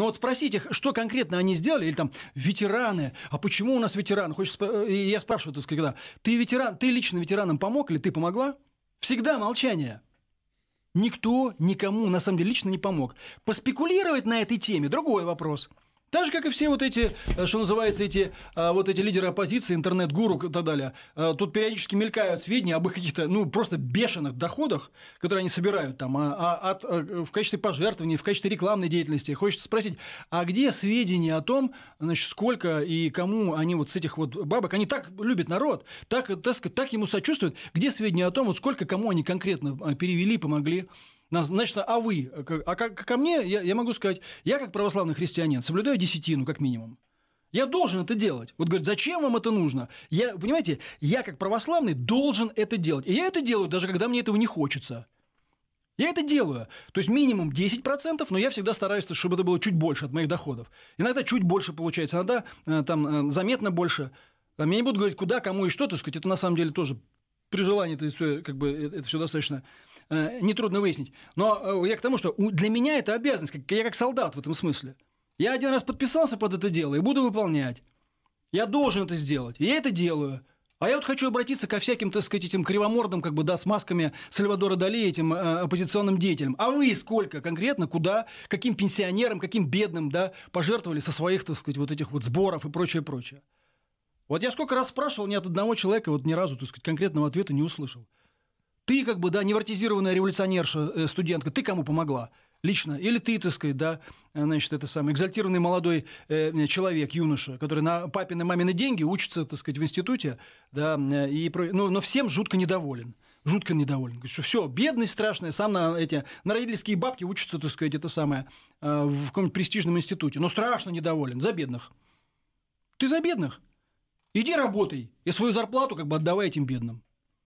Но ну, вот спросить их, что конкретно они сделали, или там ветераны, а почему у нас ветераны? Хочешь, я спрашиваю, так когда, ты ветеран, ты лично ветеранам помог или ты помогла? Всегда молчание. Никто никому, на самом деле, лично не помог. Поспекулировать на этой теме – другой вопрос – так же, как и все вот эти, э, что называется, эти, э, вот эти лидеры оппозиции, интернет-гуру и так далее. Э, тут периодически мелькают сведения об их каких-то, ну, просто бешеных доходах, которые они собирают там а, а, от, а, в качестве пожертвований, в качестве рекламной деятельности. Хочется спросить, а где сведения о том, значит, сколько и кому они вот с этих вот бабок, они так любят народ, так, так, так ему сочувствуют, где сведения о том, вот сколько кому они конкретно перевели, помогли? Значит, а вы, а как, ко мне, я, я могу сказать, я как православный христианин соблюдаю десятину, как минимум. Я должен это делать. Вот говорит, зачем вам это нужно? Я, понимаете, я как православный должен это делать. И я это делаю, даже когда мне этого не хочется. Я это делаю. То есть минимум 10%, но я всегда стараюсь, чтобы это было чуть больше от моих доходов. Иногда чуть больше получается, иногда э, там э, заметно больше. Там, я не буду говорить, куда, кому и что, так сказать, это на самом деле тоже при желании это все, как бы, э, это все достаточно Э, нетрудно выяснить. Но э, я к тому, что для меня это обязанность, я как солдат в этом смысле. Я один раз подписался под это дело и буду выполнять. Я должен это сделать, и я это делаю. А я вот хочу обратиться ко всяким, так сказать, этим кривомордам, как бы, да, с масками Сальвадора Дали, этим э, оппозиционным деятелям. А вы сколько конкретно, куда, каким пенсионерам, каким бедным, да, пожертвовали со своих, так сказать, вот этих вот сборов и прочее, прочее. Вот я сколько раз спрашивал, ни от одного человека вот ни разу, так сказать, конкретного ответа не услышал. Ты как бы, да, невротизированная революционерша, э, студентка, ты кому помогла? лично, или ты, так сказать, да, э, значит, это самый экзальтированный молодой э, человек, юноша, который на папины, мамины деньги учится, так сказать, в институте, да, э, и, ну, но всем жутко недоволен. Жутко недоволен. Говорит, что все, бедный страшная, сам на эти, на родительские бабки учится, так сказать, это самое, в каком-нибудь престижном институте, но страшно недоволен, за бедных. Ты за бедных. Иди работай и свою зарплату как бы отдавай этим бедным.